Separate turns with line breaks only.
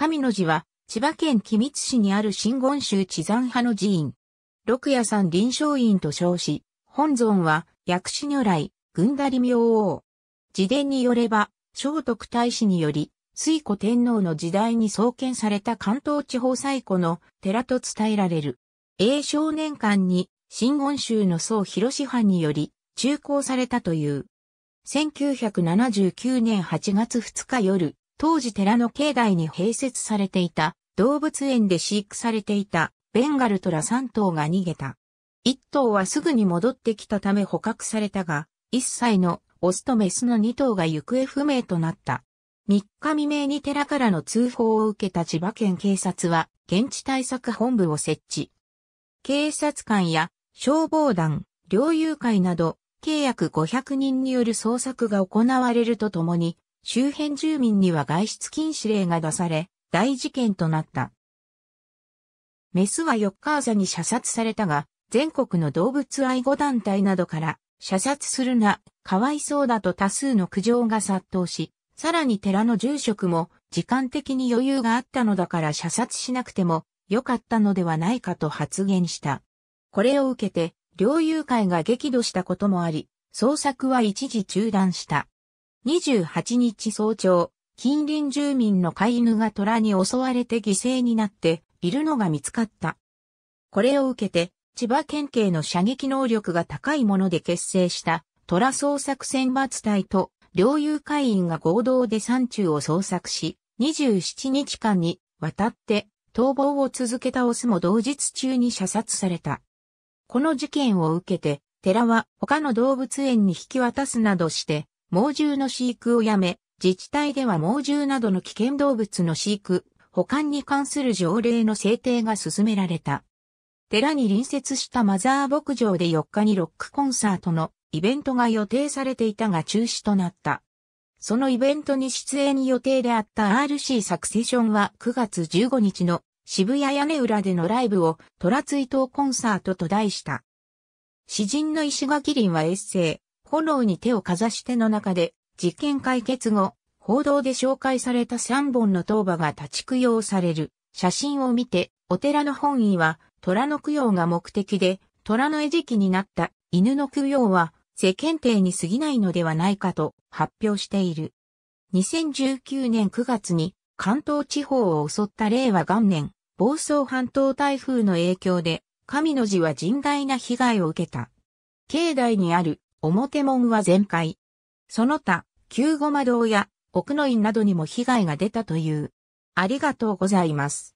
神の寺は、千葉県君津市にある新言宗地山派の寺院。六夜山臨床院と称し、本尊は、薬師如来、軍田り明王。自伝によれば、聖徳太子により、水古天皇の時代に創建された関東地方最古の寺と伝えられる。永少年間に、新言宗の宋広志藩により、中興されたという。1979年8月2日夜、当時寺の境内に併設されていた動物園で飼育されていたベンガルトラ3頭が逃げた。1頭はすぐに戻ってきたため捕獲されたが、1歳のオスとメスの2頭が行方不明となった。3日未明に寺からの通報を受けた千葉県警察は現地対策本部を設置。警察官や消防団、猟友会など、契約500人による捜索が行われるとともに、周辺住民には外出禁止令が出され、大事件となった。メスはヨッカーザに射殺されたが、全国の動物愛護団体などから、射殺するな、かわいそうだと多数の苦情が殺到し、さらに寺の住職も、時間的に余裕があったのだから射殺しなくても、良かったのではないかと発言した。これを受けて、猟友会が激怒したこともあり、捜索は一時中断した。28日早朝、近隣住民の飼い犬が虎に襲われて犠牲になっているのが見つかった。これを受けて、千葉県警の射撃能力が高いもので結成した虎捜索選抜隊と領有会員が合同で山中を捜索し、27日間に渡って逃亡を続けたオスも同日中に射殺された。この事件を受けて、寺は他の動物園に引き渡すなどして猛獣の飼育をやめ、自治体では猛獣などの危険動物の飼育、保管に関する条例の制定が進められた。寺に隣接したマザー牧場で4日にロックコンサートのイベントが予定されていたが中止となった。そのイベントに出演予定であった RC サクセションは9月15日の渋谷屋根裏でのライブをトラ追悼コンサートと題した。詩人の石垣林はエッセイ、炎に手をかざしての中で、事件解決後、報道で紹介された三本の塔婆が立ち供養される写真を見て、お寺の本意は、虎の供養が目的で、虎の餌食になった犬の供養は、世間体に過ぎないのではないかと発表している。2019年9月に関東地方を襲った令和元年、房総半島台風の影響で、神の寺は甚大な被害を受けた。境内にある表門は全壊。その他、旧ごま堂や奥の院などにも被害が出たという。ありがとうございます。